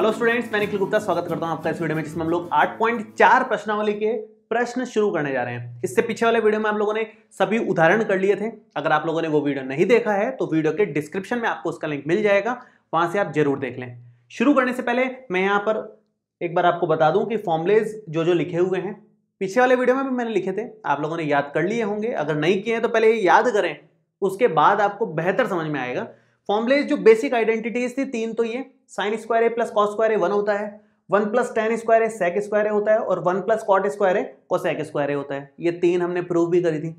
hello students मैं निखिल गुप्ता स्वागत करता हूं आपका इस वीडियो में जिसमें हम लोग 8.4 प्रश्नावली के प्रश्न शुरू करने जा रहे हैं इससे पीछे वाले वीडियो में आप लोगों ने सभी उदाहरण कर लिए थे अगर आप लोगों ने वो वीडियो नहीं देखा है तो वीडियो के डिस्क्रिप्शन में आपको उसका लिंक मिल जाएगा वहां से आप जरूर देख लें शुरू करने से पहले मैं यहाँ पर एक बार आपको बता दूं कि फॉर्मलेज जो जो लिखे हुए हैं पीछे वाले वीडियो में भी मैंने लिखे थे आप लोगों ने याद कर लिए होंगे अगर नहीं किए हैं तो पहले याद करें उसके बाद आपको बेहतर समझ में आएगा फॉर्मुलेज जो बेसिक आइडेंटिटीज थी तीन तो ये साइन स्क्वायर है प्लस कॉस स्क्वायर है वन होता है वन प्लस टेन स्क्वायर है सेक स्क्वायर होता है और one plus cot square a cosec square होता है ये तीन हमने प्रूव भी करी थी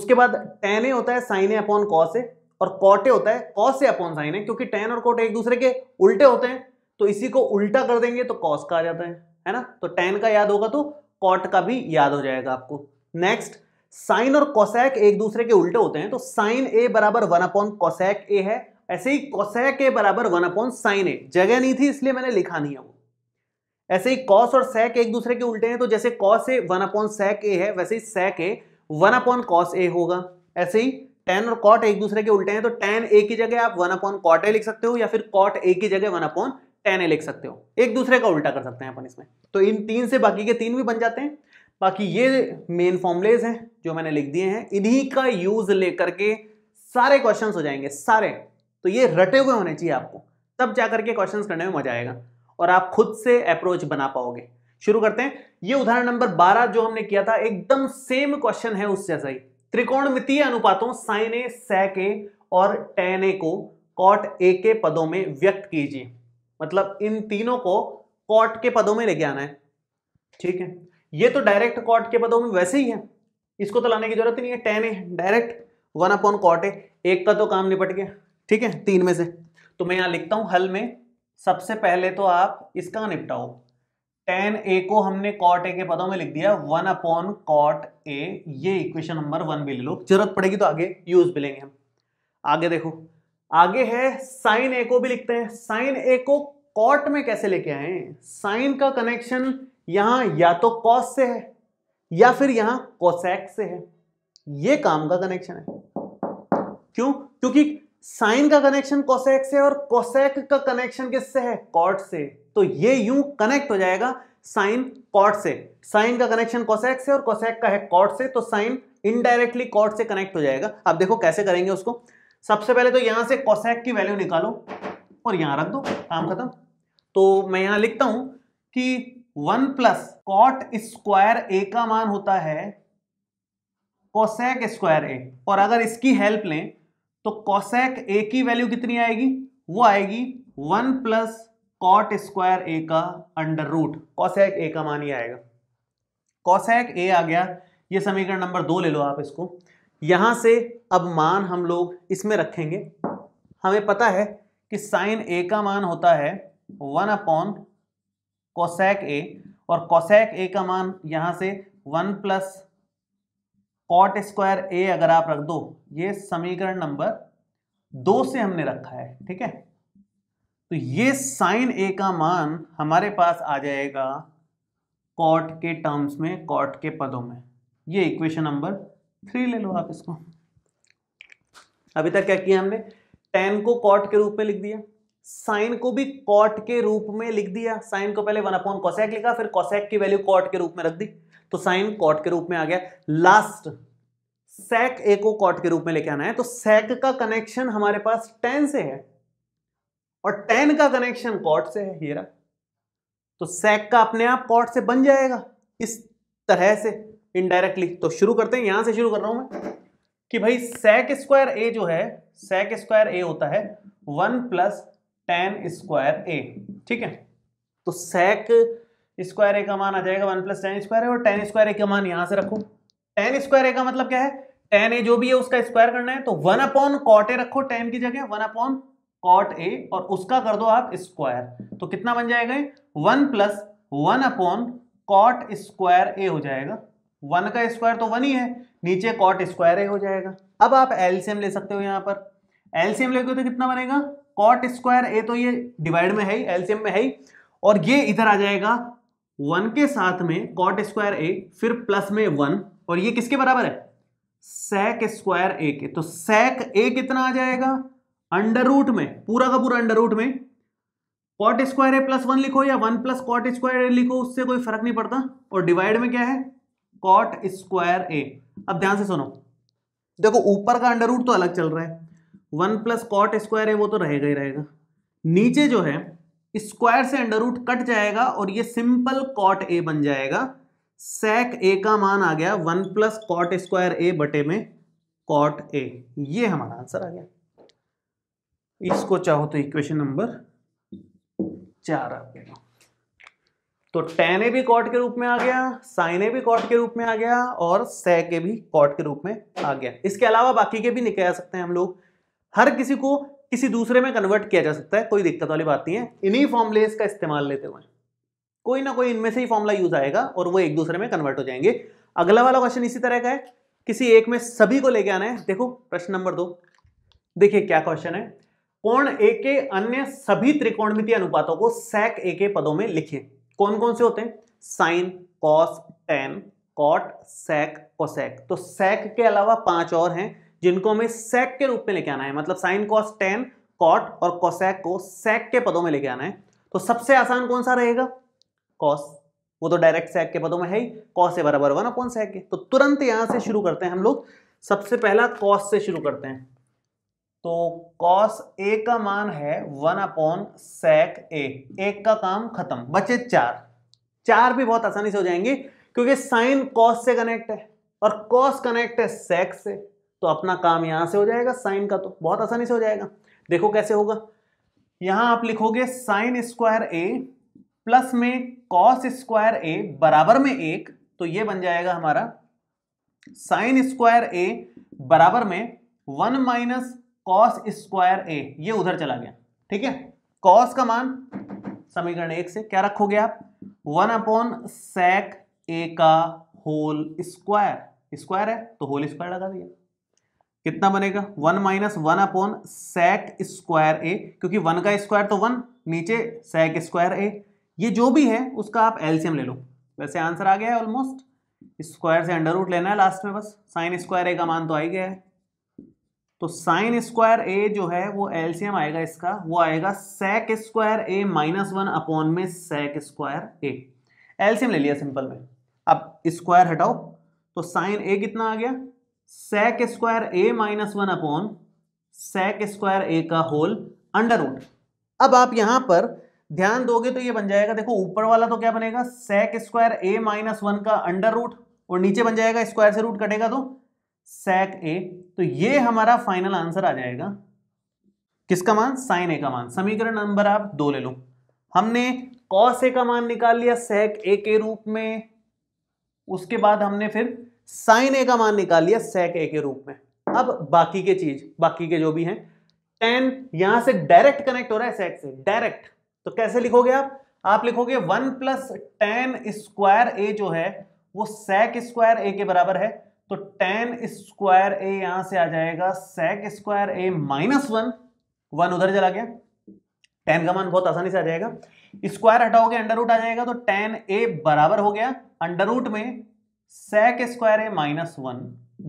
उसके बाद टेन ए होता है sine a upon cos a और कॉट ए होता है cos a upon sine a क्योंकि टेन और कॉट एक दूसरे के उल्टे होते हैं तो इसी को उल्टा कर देंगे तो कॉस का आ जाता है है ना तो टेन का याद होगा तो कॉट का भी याद हो जाएगा आपको नेक्स्ट साइन और कोसैक एक दूसरे के उल्टे होते हैं तो साइन ए बराबर वन अपॉन कोसैक ए है ऐसे ही कोसैक के बराबर वन अपॉन साइन ए जगह नहीं थी इसलिए मैंने लिखा नहीं है वो ऐसे ही कॉस और सैक एक दूसरे के उल्टे हैं तो जैसे cos a one upon sec a है वैसे ही sec a one upon cos a होगा ऐसे ही टेन और कॉट एक दूसरे के उल्टे हैं तो टेन ए की जगह आप वन अपॉन कॉट ए लिख सकते हो या फिर कॉट ए की जगह वन अपॉन टेन ए लिख सकते हो एक दूसरे का उल्टा कर सकते हैं अपन इसमें तो इन तीन से बाकी के तीन भी बन जाते हैं बाकी ये मेन फॉर्मुलेज हैं जो मैंने लिख दिए हैं इन्हीं का यूज लेकर के सारे क्वेश्चन हो जाएंगे सारे तो ये रटे हुए होने चाहिए आपको तब जा करके क्वेश्चन करने में मजा आएगा और आप खुद से अप्रोच बना पाओगे शुरू करते हैं ये उदाहरण नंबर 12 जो हमने किया था एकदम सेम क्वेश्चन है उस जैसा ही त्रिकोणमितीय अनुपातों साइन ए सैक ए और टेन ए को कॉट ए के पदों में व्यक्त कीजिए मतलब इन तीनों को कॉट के पदों में लेके आना है ठीक है ये तो डायरेक्ट कॉट के पदों में वैसे ही है इसको तो लाने की जरूरत नहीं है tan a direct one upon cot a एक का तो काम निपट गया ठीक है तीन में से तो मैं यहां लिखता हूं हल में सबसे पहले तो आप इसका निपटाओ टेन ए को हमने कॉट ए के पदों में लिख दिया वन अपॉन कॉट ए ये इक्वेशन नंबर वन भी ले लो जरूरत पड़ेगी तो आगे यूज भी लेंगे हम आगे देखो आगे है साइन ए को भी लिखते हैं साइन ए को कॉट में कैसे लेके आए साइन का कनेक्शन यहां या तो कॉस से है या फिर यहां कोसैक से है ये काम का कनेक्शन है क्यों क्योंकि साइन का कनेक्शन कोसेक से और कोसेक का कनेक्शन किससे है कॉट से तो ये यू कनेक्ट हो जाएगा साइन कॉट से साइन का कनेक्शन कोसेक से और कोसेक का है कॉट से तो साइन इनडायरेक्टली कॉट से कनेक्ट हो जाएगा अब देखो कैसे करेंगे उसको सबसे पहले तो यहां से कोसेक की वैल्यू निकालो और यहां रख दो काम खत्म तो मैं यहां लिखता हूं कि वन प्लस कॉट स्क्वायर ए का मान होता है कोसेक स्क्वायर ए और अगर इसकी हेल्प लें तो कॉसेक ए की वैल्यू कितनी आएगी वो आएगी वन प्लस कॉट स्क्वायर ए का अंडर रूट कॉसेक ए का मान ही आएगा कॉसेक ए आ गया ये समीकरण नंबर दो ले लो आप इसको यहां से अब मान हम लोग इसमें रखेंगे हमें पता है कि साइन ए का मान होता है वन अपॉन कॉसेक ए और कॉसेक ए का मान यहां से one plus cot square a अगर आप रख दो ये समीकरण नंबर दो से हमने रखा है ठीक है तो ये साइन ए का मान हमारे पास आ जाएगा कॉट के टर्म्स में कॉट के पदों में ये इक्वेशन नंबर थ्री ले लो आप इसको अभी तक क्या किया हमने टेन को कॉट के रूप में लिख दिया साइन को भी कॉट के रूप में लिख दिया साइन को पहले वन अपॉन कॉसेक लिखा फिर कॉसेक की वैल्यू कॉट के रूप में रख दी तो साइन कॉट के रूप में आ गया लास्ट सेक ए को कॉट के रूप में लेके आना है तो सेक का कनेक्शन हमारे पास टेन से है और टेन का कनेक्शन कॉट से है हीरा तो सेक का अपने आप कॉट से बन जाएगा इस तरह से इनडायरेक्टली तो शुरू करते हैं यहां से शुरू कर रहा हूं मैं कि भाई सेक स्क्वायर ए जो है सेक स्क्वायर ए होता है one plus tan square a ठीक है तो सेक स्क्वायर ए का मान आ जाएगा वन प्लस टेन स्क्वायर है और टेन स्क्वायर ए का मान यहां से रखो टेन स्क्वायर ए का मतलब क्या है टेन ए जो भी है उसका स्क्वायर करना है तो वन अपॉन कॉट ए रखो टेन की जगह वन अपॉन कॉट ए और उसका कर दो आप स्क्वायर तो कितना बन जाएगा one plus one upon cot square a हो जाएगा वन का स्क्वायर तो वन ही है नीचे कॉट स्क्वायर ए हो जाएगा अब आप एलसीएम ले सकते हो यहाँ पर एलसीएम लेगे तो कितना बनेगा कॉट स्क्वायर ए तो ये डिवाइड में है ही एलसीएम में है ही और ये इधर आ जाएगा वन के साथ में कॉट स्क्वायर ए फिर प्लस में वन और ये किसके बराबर है सेक स्क्वायर ए के तो सेक ए कितना आ जाएगा अंडर रूट में पूरा का पूरा अंडर रूट में कॉट स्क्वायर ए प्लस वन लिखो या one plus cot square a लिखो उससे कोई फर्क नहीं पड़ता और डिवाइड में क्या है कॉट स्क्वायर ए अब ध्यान से सुनो देखो ऊपर का अंडर रूट तो अलग चल रहा है one plus cot square a वो तो रहेगा ही रहेगा नीचे जो है स्क्वायर से अंडर रूट कट जाएगा और ये सिंपल कॉट ए बन जाएगा सेक ए का मान आ गया one plus cot square A बटे में कॉट ए ये हमारा आंसर आ गया इसको चाहो तो इक्वेशन नंबर चार आ गया तो टेन ए भी कॉट के रूप में आ गया साइन ए भी कॉट के रूप में आ गया और सेक ए भी कॉट के रूप में आ गया इसके अलावा बाकी के भी निकल सकते हैं हम लोग हर किसी को किसी दूसरे में कन्वर्ट किया जा सकता है कोई दिक्कत वाली बात नहीं है इन्हीं फॉर्मूलेस का इस्तेमाल लेते हुए कोई ना कोई इनमें से ही फॉर्मूला यूज आएगा और वो एक दूसरे में कन्वर्ट हो जाएंगे अगला वाला क्वेश्चन इसी तरह का है किसी एक में सभी को लेके आना है देखो प्रश्न नंबर दो देखिए क्या क्वेश्चन है कोण ए के अन्य सभी त्रिकोणमिति अनुपातों को सैक ए के पदों में लिखिए कौन कौन से होते हैं sine cos tan cot sec cosec तो सैक के अलावा पांच और हैं जिनको हमें सेक के रूप में लेके आना है मतलब साइन कॉस टेन कॉट और कॉसैक को सेक के पदों में लेके आना है तो सबसे आसान कौन सा रहेगा कॉस वो तो डायरेक्ट सेक के पदों में है ही कॉस से बराबर वन कौन सेक के तो तुरंत यहां से शुरू करते हैं हम लोग सबसे पहला कॉस से शुरू करते हैं तो कॉस ए का मान है वन अपॉन सेक ए एक का काम खत्म बचे चार चार भी बहुत आसानी से हो जाएंगे क्योंकि साइन कॉस से कनेक्ट है और कॉस कनेक्ट है सेक से तो अपना काम यहां से हो जाएगा साइन का तो बहुत आसानी से हो जाएगा देखो कैसे होगा यहां आप लिखोगे साइन स्क्वायर ए प्लस में कॉस स्क्वायर ए बराबर में एक तो ये बन जाएगा हमारा साइन स्क्वायर ए बराबर में one minus cos square A ये उधर चला गया ठीक है कॉस का मान समीकरण एक से क्या रखोगे आप वन अपॉन सेक ए का होल स्क्वायर स्क्वायर है तो होल स्क्वायर लगा दिया कितना बनेगा one minus one upon sec square A क्योंकि वन का स्क्वायर तो वन नीचे सेक स्क्वायर ए ये जो भी है उसका आप एल्सियम ले लो वैसे आंसर आ गया है ऑलमोस्ट स्क्वायर से अंडर रूट लेना है लास्ट में बस साइन स्क्वायर ए का मान तो आ ही गया है तो साइन स्क्वायर ए जो है वो एल्सियम आएगा इसका वो आएगा sec square A minus one upon में सेक स्क्वायर ए एल्सियम ले लिया सिंपल में अब स्क्वायर हटाओ तो साइन ए कितना आ गया sec square A minus one upon sec square ए का होल अंडर रूट अब आप यहां पर ध्यान दोगे तो ये बन जाएगा देखो ऊपर वाला तो क्या बनेगा sec square A minus one का अंडर रूट और नीचे बन जाएगा स्क्वायर से रूट कटेगा तो सेक ए तो ये हमारा फाइनल आंसर आ जाएगा किसका मान साइन ए का मान समीकरण नंबर आप दो ले लो हमने कॉस ए का मान निकाल लिया सेक ए के रूप में उसके बाद हमने फिर साइन ए का मान निकाल लिया सेक ए के रूप में अब बाकी के चीज बाकी के जो भी हैं टेन यहां से डायरेक्ट कनेक्ट हो रहा है सेक से डायरेक्ट तो कैसे लिखोगे आप आप लिखोगे one plus tan square A जो है वो सेक स्क्वायर ए के बराबर है तो टेन स्क्वायर ए यहां से आ जाएगा sec square A minus one one उधर चला गया टेन का मान बहुत आसानी से आ जाएगा स्क्वायर हटाओगे अंडर रूट आ जाएगा तो टेन ए बराबर हो गया अंडर रूट में sec square A minus one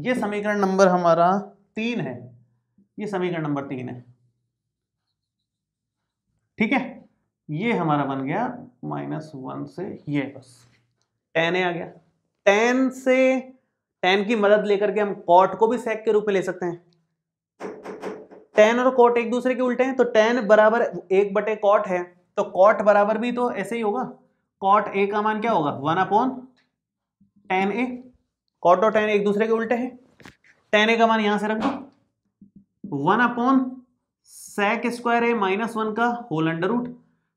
ये समीकरण नंबर हमारा तीन है ये समीकरण नंबर तीन है ठीक है ये हमारा बन गया माइनस वन से ये बस टेन ए आ गया टेन से टेन की मदद लेकर के हम कॉट को भी सेक के रूप में ले सकते हैं टेन और कॉट एक दूसरे के उल्टे हैं तो टेन बराबर एक बटे कॉट है तो कॉट बराबर भी तो ऐसे ही होगा कॉट ए का मान क्या होगा one upon tan A cot और टेन एक दूसरे के उल्टे हैं टेन ए का मान यहां से रख दो one upon sec square A minus one का होल अंडर रूट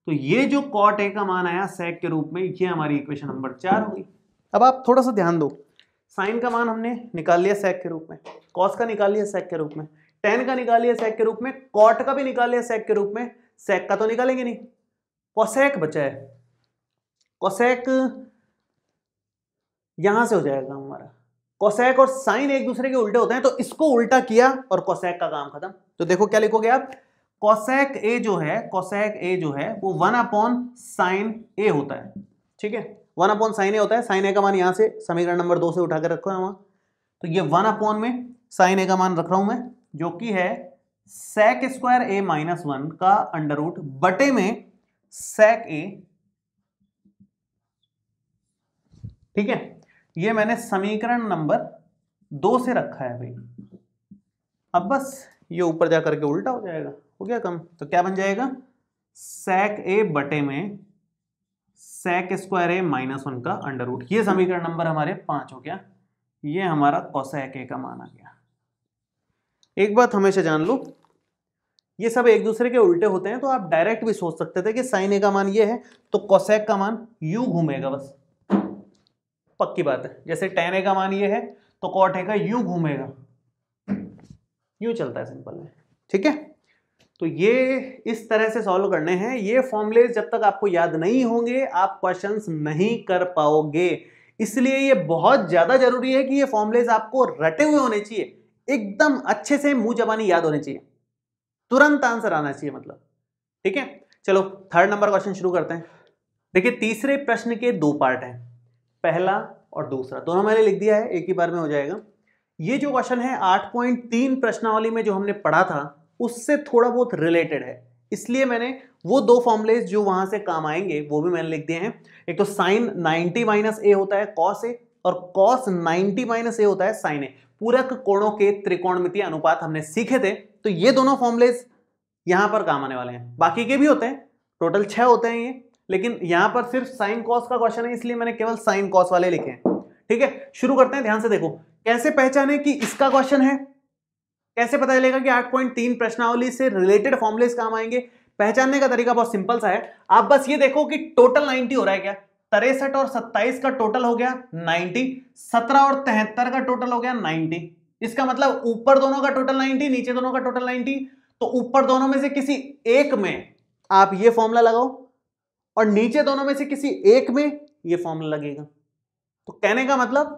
तो ये जो कॉट ए का मान आया सेक के रूप में ये हमारी इक्वेशन नंबर चार हो गई अब आप थोड़ा सा ध्यान दो साइन का मान हमने निकाल लिया सेक के रूप में कॉस का निकाल लिया सेक के रूप में टेन का निकाल लिया सेक के रूप में कॉट का भी निकाल लिया सेक के रूप में सेक का तो निकालेंगे नहीं कोसेक बचा है कोसेक यहां से हो जाएगा हमारा कोसैक और साइन एक दूसरे के उल्टे होते हैं तो इसको उल्टा किया और कोसैक का काम खत्म तो देखो क्या लिखोगे आप कोसैक ए जो है कोसैक ए जो है वो वन अपॉन साइन ए होता है ठीक है वन अपॉन साइन ए होता है साइन ए का मान यहां से समीकरण नंबर दो से उठाकर रखो है वहां तो ये वन अपॉन में साइन ए का मान रख रहा हूं मैं जो कि है sec square A minus one का अंडर रूट बटे में सेक ए ठीक है ये मैंने समीकरण नंबर दो से रखा है भाई अब बस ये ऊपर जा करके उल्टा हो जाएगा हो गया कम तो क्या बन जाएगा सेक ए बटे में sec square A minus one का अंडर रूट ये समीकरण नंबर हमारे पांच हो गया ये हमारा कौशेक ए का माना गया एक बात हमेशा जान लो ये सब एक दूसरे के उल्टे होते हैं तो आप डायरेक्ट भी सोच सकते थे कि साइन ए का मान ये है तो कौशेक का मान यू घूमेगा बस पक्की बात है जैसे टेन ए का मान ये है तो कॉट ए का यू घूमेगा यू चलता है सिंपल में ठीक है तो ये इस तरह से सॉल्व करने हैं ये फॉर्मुले जब तक आपको याद नहीं होंगे आप क्वेश्चंस नहीं कर पाओगे इसलिए ये बहुत ज़्यादा जरूरी है कि ये फॉर्मुलेज आपको रटे हुए होने चाहिए एकदम अच्छे से मुंह जबानी याद होने चाहिए तुरंत आंसर आना चाहिए मतलब ठीक है चलो थर्ड नंबर क्वेश्चन शुरू करते हैं देखिए तीसरे प्रश्न के दो पार्ट हैं पहला और दूसरा दोनों मैंने लिख दिया है एक ही बार में हो जाएगा ये जो क्वेश्चन है 8.3 प्रश्नावली में जो हमने पढ़ा था उससे थोड़ा बहुत रिलेटेड है इसलिए मैंने वो दो फॉर्मुलेज जो वहां से काम आएंगे वो भी मैंने लिख दिए हैं एक तो साइन 90 माइनस ए होता है कॉस ए और कॉस 90 माइनस ए होता है साइन ए पूरक कोणों के त्रिकोणमितीय अनुपात हमने सीखे थे तो ये दोनों फॉर्मुलेज यहां पर काम आने वाले हैं बाकी के भी होते हैं टोटल छह होते हैं ये लेकिन यहां पर सिर्फ साइन कॉस का क्वेश्चन है इसलिए मैंने केवल साइन कॉस वाले लिखे हैं ठीक है शुरू करते हैं ध्यान से देखो कैसे पहचाने कि इसका क्वेश्चन है कैसे पता चलेगा कि 8.3 प्रश्नावली से रिलेटेड फॉर्मुलेस काम आएंगे पहचानने का तरीका बहुत सिंपल सा है आप बस ये देखो कि टोटल 90 हो रहा है क्या तिरसठ और 27 का टोटल हो गया 90 17 और तिहत्तर का टोटल हो गया 90 इसका मतलब ऊपर दोनों का टोटल 90 नीचे दोनों का टोटल 90 तो ऊपर दोनों में से किसी एक में आप ये फॉर्मूला लगाओ और नीचे दोनों में से किसी एक में ये फॉर्मूला लगेगा तो कहने का मतलब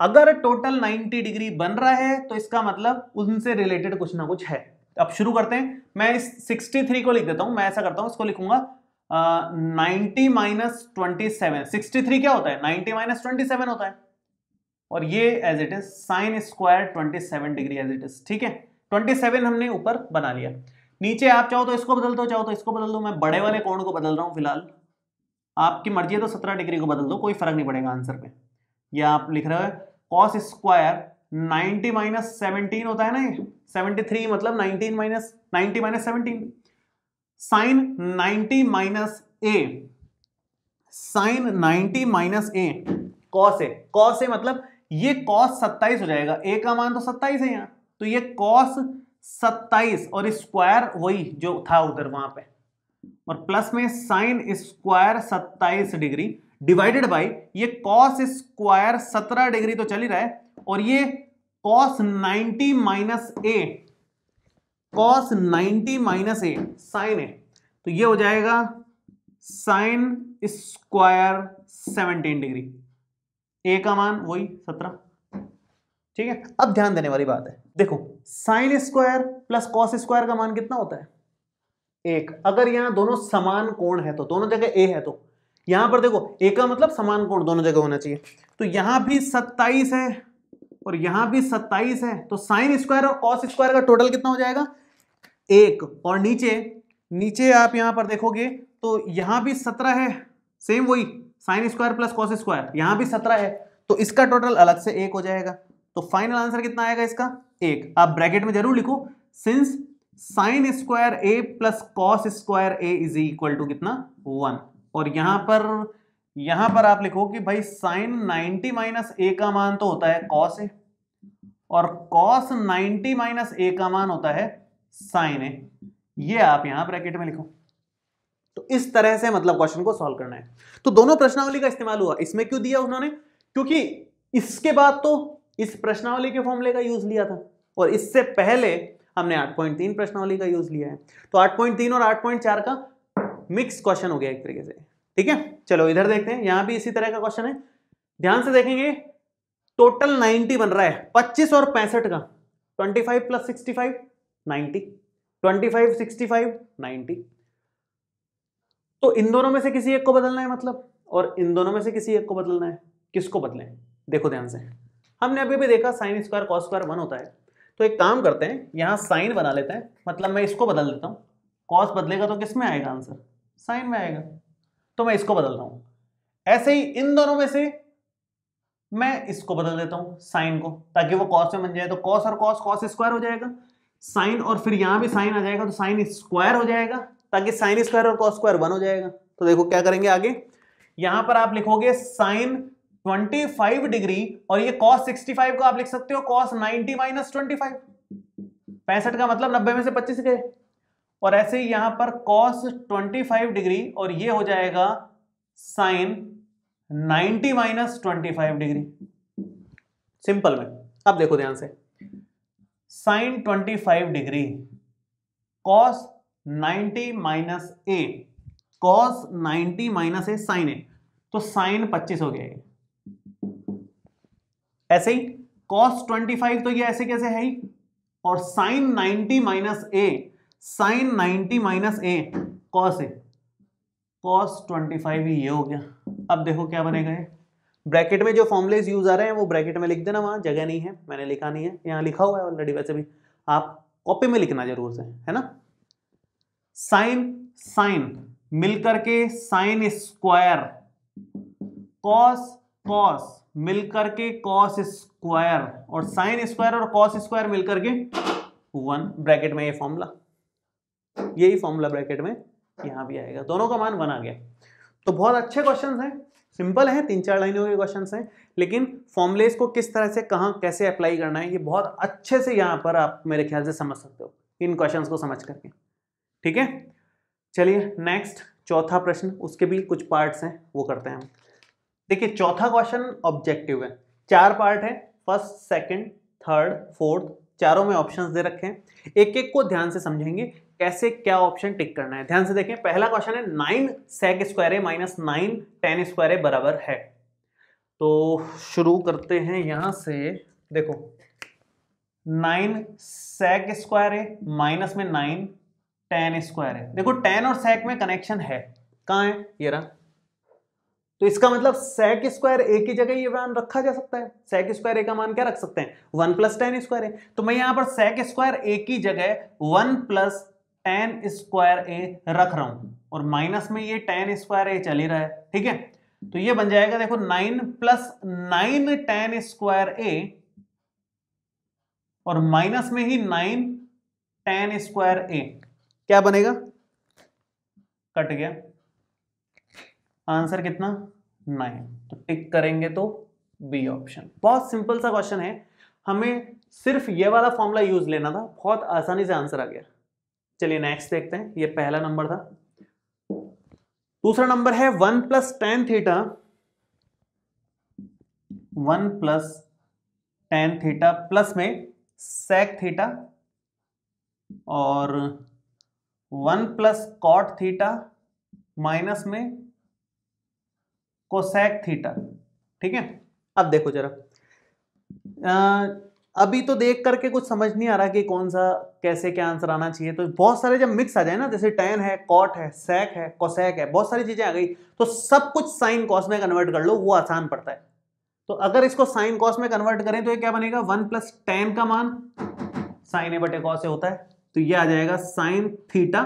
अगर टोटल 90 डिग्री बन रहा है तो इसका मतलब उनसे रिलेटेड कुछ ना कुछ है अब शुरू करते हैं मैं इस 63 को लिख देता हूं मैं ऐसा करता हूं इसको लिखूंगा ninety minus twenty seven sixty three क्या होता है नाइनटी माइनस ट्वेंटी सेवन होता है और ये as it is sine square twenty seven degree as it is ठीक है ट्वेंटी सेवन हमने ऊपर बना लिया नीचे आप चाहो तो इसको बदल दो चाहो तो इसको बदल दो मैं बड़े वाले कोण को बदल रहा हूँ फिलहाल आपकी मर्जी है तो सत्रह डिग्री को बदल दो कोई फर्क नहीं पड़ेगा आंसर पे ये आप लिख रहे हो cos square ninety minus seventeen होता है ना ये थ्री मतलब nineteen minus ninety minus seventeen sine ninety minus A sine ninety minus A cos A cos A मतलब ये कॉस सत्ताईस हो जाएगा ए का मान तो सत्ताईस है यहाँ तो ये कॉस सत्ताईस और स्क्वायर वही जो था उधर वहां पे और प्लस में साइन स्क्वायर सत्ताईस डिग्री डिवाइडेड बाई ये कॉस स्क्वायर सत्रह डिग्री तो चल ही रहा है और ये cos ninety minus A cos ninety minus A sine A तो ये हो जाएगा sine square seventeen degree A का मान वही सत्रह ठीक है अब ध्यान देने वाली बात है देखो sine square plus cos square का मान कितना होता है एक अगर यहां दोनों समान कोण है तो दोनों जगह ए है तो यहां पर देखो ए का मतलब समान कोण दोनों जगह होना चाहिए तो यहां भी सत्ताईस है और यहां भी सत्ताईस है तो साइन स्क्वायर और कॉस स्क्वायर का टोटल कितना हो जाएगा एक और नीचे नीचे आप यहां पर देखोगे तो यहां भी सत्रह है सेम वही sine square plus cos square यहां भी सत्रह है तो इसका टोटल अलग से एक हो जाएगा तो फाइनल आंसर कितना आएगा इसका एक आप ब्रैकेट में जरूर लिखो since sine square A plus cos square A is equal to कितना वन और यहां पर यहां पर आप लिखो कि भाई साइन 90 माइनस ए का मान तो होता है कॉस ए और कॉस 90 माइनस ए का मान होता है साइन ए ये आप यहां ब्रैकेट में लिखो तो इस तरह से मतलब क्वेश्चन को सॉल्व करना है तो दोनों प्रश्नावली का इस्तेमाल हुआ इसमें क्यों दिया उन्होंने क्योंकि इसके बाद तो इस प्रश्नावली के फॉर्मूले का यूज लिया था और इससे पहले हमने 8.3 प्रश्नावली का यूज लिया है तो 8.3 और 8.4 का मिक्स क्वेश्चन हो गया एक तरीके से ठीक है चलो इधर देखते हैं यहां भी इसी तरह का क्वेश्चन है ध्यान से देखेंगे टोटल 90 बन रहा है 25 और पैंसठ का 25 five plus sixty five ninety twenty five तो इन दोनों में से किसी एक को बदलना है मतलब और इन दोनों में से किसी एक को बदलना है किसको बदले देखो ध्यान से हमने अभी भी देखा sine square cos square one होता है तो एक काम करते हैं यहाँ साइन बना लेते हैं मतलब मैं इसको बदल देता हूँ कॉस बदलेगा तो किस में आएगा आंसर साइन में आएगा तो मैं इसको बदल रहा हूँ ऐसे ही इन दोनों में से मैं इसको बदल देता हूँ साइन को ताकि वो कॉस में बन जाए तो कॉस और कॉस कॉस स्क्वायर हो जाएगा साइन और फिर यहाँ भी साइन आ जाएगा तो साइन स्क्वायर हो जाएगा ताकि साइन स्क्वायर और कॉस स्क्वायर वन हो जाएगा तो देखो क्या करेंगे आगे यहाँ पर आप लिखोगे साइन 25 डिग्री और ये cos 65 को आप लिख सकते हो cos 90 माइनस ट्वेंटी पैंसठ का मतलब 90 में से 25 गए और ऐसे ही यहां पर cos 25 डिग्री और ये हो जाएगा sine 90 minus twenty degree simple में अब देखो ध्यान से twenty 25 degree cos 90 minus A cos ninety minus A sine A तो साइन पच्चीस हो गया ऐसे ही कॉस 25 तो ये ऐसे कैसे है ही और sine 90 minus A sine 90 minus A cos A cos 25 ही ये हो गया अब देखो क्या बनेगा ये ब्रैकेट में जो फॉर्मुलेज यूज आ रहे हैं वो ब्रैकेट में लिख देना वहां जगह नहीं है मैंने लिखा नहीं है यहां लिखा हुआ है ऑलरेडी वैसे भी आप कॉपी में लिखना जरूर से है ना साइन साइन मिलकर के साइन स्क्वायर कॉस कॉस मिलकर के कॉस स्क्वायर और साइन स्क्वायर और कॉस स्क्वायर मिलकर के वन ब्रैकेट में ये फॉर्मूला यही फॉर्मूला ब्रैकेट में यहां भी आएगा दोनों का मान वन आ गया तो बहुत अच्छे क्वेश्चन हैं सिंपल है तीन चार लाइनों के क्वेश्चन हैं लेकिन फॉर्मुलेस को किस तरह से कहाँ कैसे अप्लाई करना है ये बहुत अच्छे से यहाँ पर आप मेरे ख्याल से समझ सकते हो इन क्वेश्चन को समझ करके ठीक है चलिए नेक्स्ट चौथा प्रश्न उसके भी कुछ पार्ट्स हैं वो करते हैं हम देखिए चौथा क्वेश्चन ऑब्जेक्टिव है चार पार्ट है फर्स्ट सेकंड थर्ड फोर्थ चारों में ऑप्शंस दे रखे हैं एक एक को ध्यान से समझेंगे कैसे क्या ऑप्शन टिक करना है ध्यान से देखें पहला क्वेश्चन है नाइन सेक स्क्वायर है माइनस नाइन टेन स्क्वायर है बराबर है तो शुरू करते हैं यहां से देखो नाइन सेक स्क्वायर है माइनस में नाइन टेन स्क्वायर है देखो टेन और सेक में कनेक्शन है कहाँ है ये रहा तो इसका मतलब सेक स्क्वायर ए की जगह ये मान रखा जा सकता है सेक स्क्वायर ए का मान क्या रख सकते हैं one plus tan square A तो मैं यहां पर सेक स्क्वायर ए की जगह one plus tan square A रख रहा हूं और माइनस में ये टेन स्क्वायर ए चल ही रहा है ठीक है तो ये बन जाएगा देखो nine plus nine tan square A और माइनस में ही नाइन टेन स्क्वायर ए क्या बनेगा कट गया आंसर कितना नाइन तो टिक करेंगे तो बी ऑप्शन बहुत सिंपल सा क्वेश्चन है हमें सिर्फ ये वाला फॉर्मूला यूज लेना था बहुत आसानी से आंसर आ गया चलिए नेक्स्ट देखते हैं ये पहला नंबर था दूसरा नंबर है one plus tan theta one plus tan theta plus में सेक थीटा और one plus cot theta minus में कोसैक थीटा ठीक है अब देखो जरा अभी तो देख करके कुछ समझ नहीं आ रहा कि कौन सा कैसे क्या आंसर आना चाहिए तो बहुत सारे जब मिक्स आ जाए ना जैसे टेन है कॉट है सैक है कोसैक है बहुत सारी चीजें आ गई तो सब कुछ साइन कॉस में कन्वर्ट कर लो वो आसान पड़ता है तो अगर इसको साइन कॉस में कन्वर्ट करें तो ये क्या बनेगा वन प्लस टेन का मान साइन ए बटे कॉस से होता है तो ये आ जाएगा साइन थीटा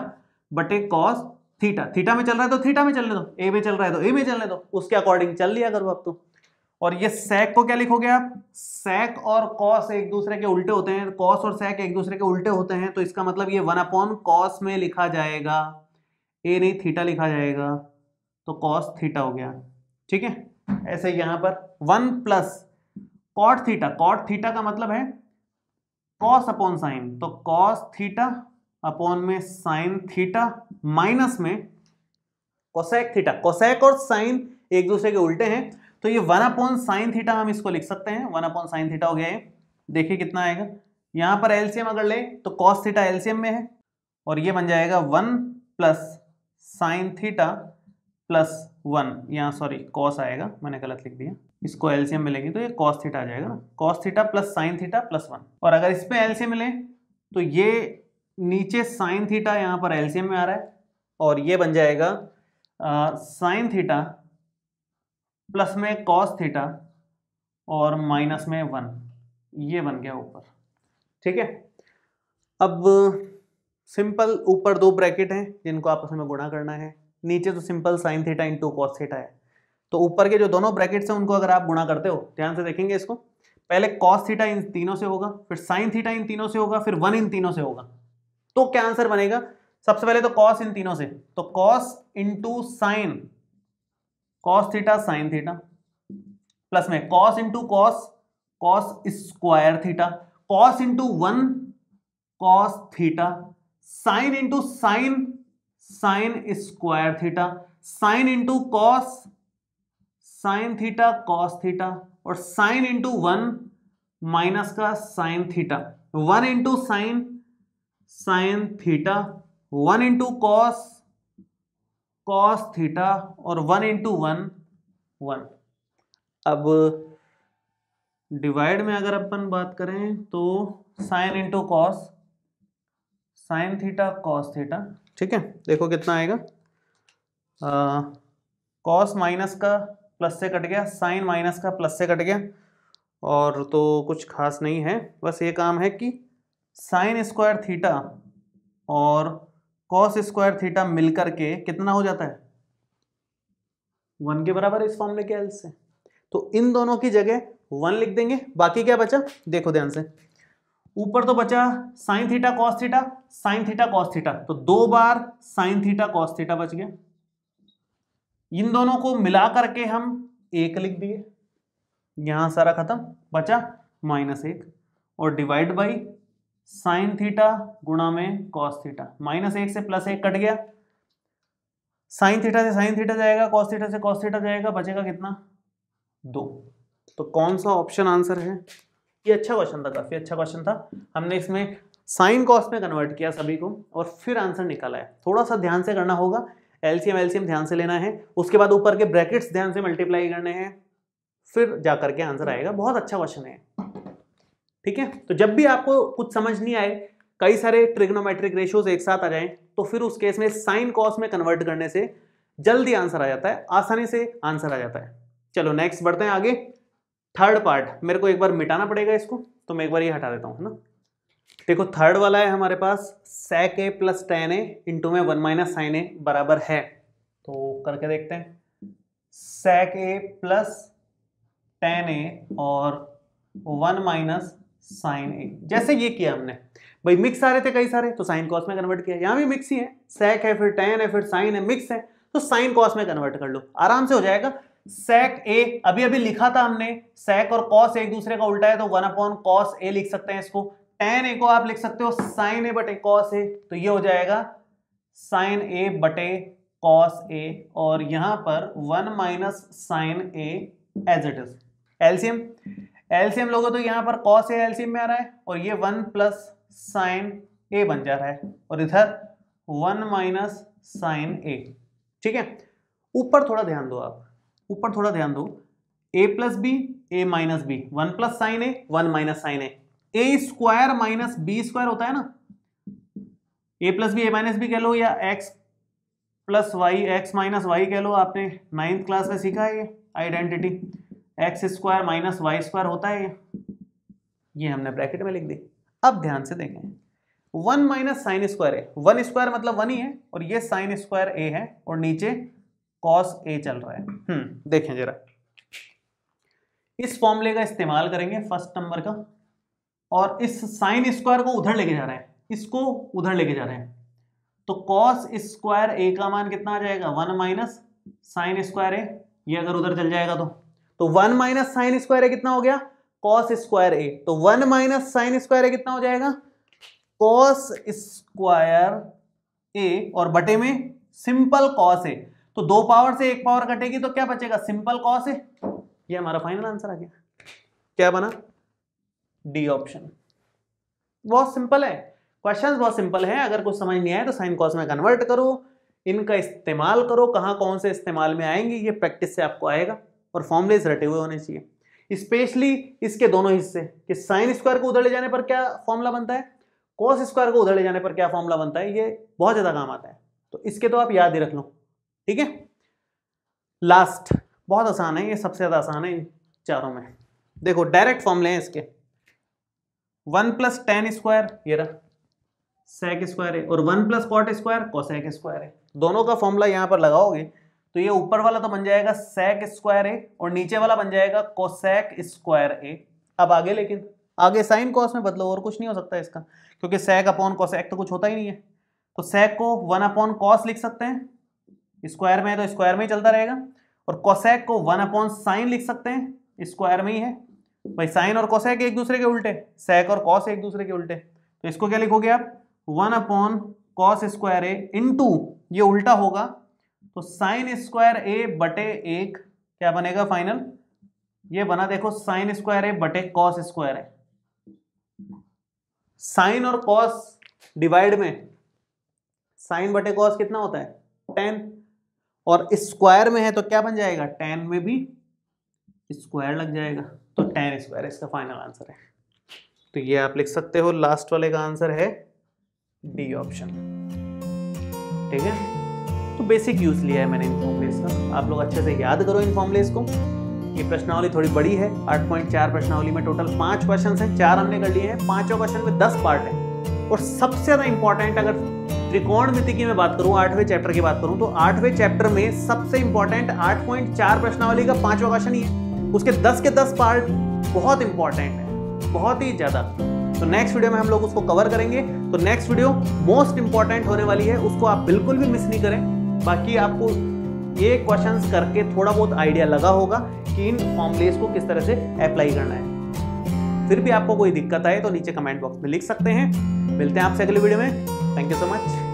बटे कॉस थीटा थीटा में चल रहा है तो थीटा में चलने दो ए में चल रहा है तो ए में चलने दो उसके अकॉर्डिंग चल लिया करो अब तो और ये सैक को क्या लिखोगे आप सैक और कॉस एक दूसरे के उल्टे होते हैं कॉस और सैक एक दूसरे के उल्टे होते हैं तो इसका मतलब ये वन अपॉन कॉस में लिखा जाएगा ए नहीं थीटा लिखा जाएगा तो कॉस थीटा हो गया ठीक है ऐसे यहां पर one plus cot theta cot theta का मतलब है कॉस अपॉन साइन तो कॉस थीटा अपॉन में साइन थीटा माइनस में कोसैक थीटा कोसैक और साइन एक दूसरे के उल्टे हैं तो ये वन अपॉन साइन थीटा हम इसको लिख सकते हैं वन अपॉन साइन थीटा हो गया है देखिए कितना आएगा यहां पर एलसीएम अगर ले तो कॉस थीटा एलसीएम में है और ये बन जाएगा one plus sine theta plus one यहाँ सॉरी कॉस आएगा मैंने गलत लिख दिया इसको एलसीएम मिलेगी तो ये कॉस थीटा आ जाएगा ना cos theta plus sine theta plus one और अगर इस पर एलसीएम मिले तो ये नीचे साइन थीटा यहाँ पर एलसीएम में आ रहा है और ये बन जाएगा साइन थीटा प्लस में कॉस थीटा और माइनस में वन ये बन गया ऊपर ठीक है अब सिंपल ऊपर दो ब्रैकेट हैं जिनको आपस में गुणा करना है नीचे तो simple sine theta into cos theta है तो ऊपर के जो दोनों ब्रैकेट्स हैं उनको अगर आप गुणा करते हो ध्यान से देखेंगे इसको पहले कॉस थीटा इन तीनों से होगा फिर साइन थीटा इन तीनों से होगा फिर वन इन तीनों से होगा तो क्या आंसर बनेगा सबसे पहले तो कॉस इन तीनों से तो cos into sine cos theta sine theta plus में cos into cos cos square theta cos into one cos theta sine into sine sine square theta sine into cos sine theta cos theta और sine into one minus का sine theta one into sine sine theta one into cos cos theta और one into one one अब divide में अगर अपन बात करें तो sine into cos sine theta cos theta ठीक है देखो कितना आएगा कॉस माइनस का प्लस से कट गया साइन माइनस का प्लस से कट गया और तो कुछ खास नहीं है बस ये काम है कि साइन स्क्वायर थीटा और कॉस स्क्वायर थीटा मिलकर के कितना हो जाता है वन के बराबर इस फॉर्म में क्या से तो इन दोनों की जगह वन लिख देंगे बाकी क्या बचा देखो ध्यान से ऊपर तो बचा sine theta cos theta sine theta cos theta तो दो बार साइन थीटा कॉस थीटा बच गया इन दोनों को मिला करके हम एक लिख दिए यहां सारा खत्म बचा माइनस एक और डिवाइड बाई साइन थीटा गुणा में कॉस थीटा माइनस एक से प्लस एक कट गया साइन थीटा से साइन थीटा जाएगा कॉस थीटा से कॉस थीटा जाएगा बचेगा कितना दो तो कौन सा ऑप्शन आंसर है ये अच्छा क्वेश्चन था काफ़ी अच्छा क्वेश्चन था हमने इसमें साइन कॉस्ट में कन्वर्ट किया सभी को और फिर आंसर निकाला है थोड़ा सा ध्यान से करना होगा एलसीएम एलसीएम ध्यान से लेना है उसके बाद ऊपर के ब्रैकेट्स ध्यान से मल्टीप्लाई करने हैं फिर जा करके आंसर आएगा बहुत अच्छा क्वेश्चन है ठीक है तो जब भी आपको कुछ समझ नहीं आए कई सारे ट्रिग्नोमेट्रिक रेशियोज एक साथ आ जाए तो फिर उस केस में साइन कॉस में कन्वर्ट करने से जल्दी आंसर आ जाता है आसानी से आंसर आ जाता है चलो नेक्स्ट बढ़ते हैं आगे थर्ड पार्ट मेरे को एक बार मिटाना पड़ेगा इसको तो मैं एक बार ये हटा देता हूँ है ना देखो थर्ड वाला है हमारे पास sec A plus tan A into में वन माइनस साइन ए बराबर है तो करके देखते हैं सेक ए प्लस टेन ए और वन माइनस साइन ए जैसे ये किया हमने भाई मिक्स आ रहे थे कई सारे तो साइन कॉस में कन्वर्ट किया यहाँ भी मिक्स ही है सेक है फिर टेन है फिर साइन है मिक्स है तो साइन कॉस में कन्वर्ट कर लो आराम से हो जाएगा सेक ए अभी अभी लिखा था हमने सेक और कॉस एक दूसरे का उल्टा है तो वन अपॉन कॉस ए लिख सकते हैं इसको टेन ए को आप लिख सकते हो साइन ए बटे कॉस ए तो ये हो जाएगा साइन ए बटे कॉस ए और यहां पर one minus sine A as it is एल्सियम एलसीएम लोगों तो यहाँ पर कॉस ए एलसीएम में आ रहा है और ये वन प्लस साइन ए बन जा रहा है और इधर वन माइनस साइन ए ठीक है ऊपर थोड़ा ध्यान दो आप ऊपर थोड़ा ध्यान दो A plus B A minus B one plus sine A one minus sine A A square minus B square होता है ना A plus B A minus B कह लो या x plus y x minus y कह लो आपने ninth class में सीखा है ये identity x square minus y square होता है ये हमने ब्रैकेट में लिख दी अब ध्यान से देखें one minus sine square A one square मतलब वन ही है और ये साइन स्क्वायर ए है और नीचे कॉस ए चल रहा है हम्म देखें जरा इस फॉर्मूले का इस्तेमाल करेंगे फर्स्ट नंबर का और इस साइन स्क्वायर को उधर लेके जा रहे हैं इसको उधर लेके जा रहे हैं तो कॉस स्क्वायर ए का मान कितना आ जाएगा one minus sine square A ये अगर उधर चल जाएगा तो तो वन माइनस साइन स्क्वायर कितना हो गया कॉस स्क्वायर ए तो वन माइनस साइन स्क्वायर कितना हो जाएगा कॉस स्क्वायर ए और बटे में सिंपल कॉस ए तो दो पावर से एक पावर कटेगी तो क्या बचेगा सिंपल कॉस ए ये हमारा फाइनल आंसर आ गया क्या बना डी ऑप्शन बहुत सिंपल है क्वेश्चंस बहुत सिंपल है अगर कुछ समझ नहीं आए तो साइन कॉस में कन्वर्ट करो इनका इस्तेमाल करो कहां कौन से इस्तेमाल में आएंगे ये प्रैक्टिस से आपको आएगा और फॉर्मलेस रटे हुए होने चाहिए स्पेशली इसके दोनों हिस्से कि साइन स्क्वायर को उधर ले जाने पर क्या फॉर्मूला बनता है कॉस स्क्वायर को उधर ले जाने पर क्या फॉर्मूला बनता है ये बहुत ज़्यादा काम आता है तो इसके तो आप याद ही रख लो ठीक है लास्ट बहुत आसान है ये सबसे ज़्यादा आसान है इन चारों में देखो डायरेक्ट फॉर्मूले हैं इसके वन प्लस टेन स्क्वायर ये रहा सेक स्क्वायर है और one plus cot square cosec square है दोनों का फॉर्मूला यहां पर लगाओगे तो ये ऊपर वाला तो बन जाएगा सेक स्क्वायर ए और नीचे वाला बन जाएगा कोसेक स्क्वायर ए अब आगे लेकिन आगे साइन कॉस में बदलो और कुछ नहीं हो सकता इसका क्योंकि सेक अपॉन कोसेक तो कुछ होता ही नहीं है तो सेक को वन अपॉन कॉस लिख सकते हैं स्क्वायर में है तो स्क्वायर में ही चलता रहेगा और कोसेक को वन अपॉन साइन लिख सकते हैं स्क्वायर में ही है भाई साइन और कोसेक एक दूसरे के उल्टे सेक और कॉस एक दूसरे के उल्टे तो इसको क्या लिखोगे आप one upon cos square A into ये उल्टा होगा तो साइन स्क्वायर ए बटे एक क्या बनेगा फाइनल ये बना देखो साइन स्क्वायर ए बटे कॉस स्क्वायर है साइन और कॉस डिवाइड में साइन बटे कॉस कितना होता है टेन और स्क्वायर में है तो क्या बन जाएगा टेन में भी स्क्वायर लग जाएगा तो टेन स्क्वायर इसका फाइनल आंसर है तो ये आप लिख सकते हो लास्ट वाले का आंसर है डी ऑप्शन ठीक है तो बेसिक यूज़ लिया है मैंने इन फॉर्मलेस का आप लोग अच्छे से याद करो इन फॉर्मलेस को ये प्रश्नावली थोड़ी बड़ी है आठ पॉइंट चार प्रश्नावली में टोटल पांच क्वेश्चन है चार हमने कर लिए हैं पांचों क्वेश्चन में दस पार्ट है और सबसे ज़्यादा इंपॉर्टेंट अगर त्रिकोण मिति की मैं बात करूं आठवें चैप्टर की बात करूं तो आठवें चैप्टर में सबसे इंपॉर्टेंट आठ पॉइंट चार प्रश्नावली का पांचवा क्वेश्चन ही है उसके दस के दस पार्ट बहुत इंपॉर्टेंट है बहुत ही ज़्यादा तो नेक्स्ट वीडियो में हम लोग उसको कवर करेंगे तो नेक्स्ट वीडियो मोस्ट इंपॉर्टेंट होने वाली है उसको आप बिल्कुल भी मिस नहीं करें बाकी आपको ये क्वेश्चंस करके थोड़ा बहुत आइडिया लगा होगा कि इन फॉर्मलेस को किस तरह से अप्लाई करना है फिर भी आपको कोई दिक्कत आए तो नीचे कमेंट बॉक्स में लिख सकते हैं मिलते हैं आपसे अगले वीडियो में थैंक यू सो मच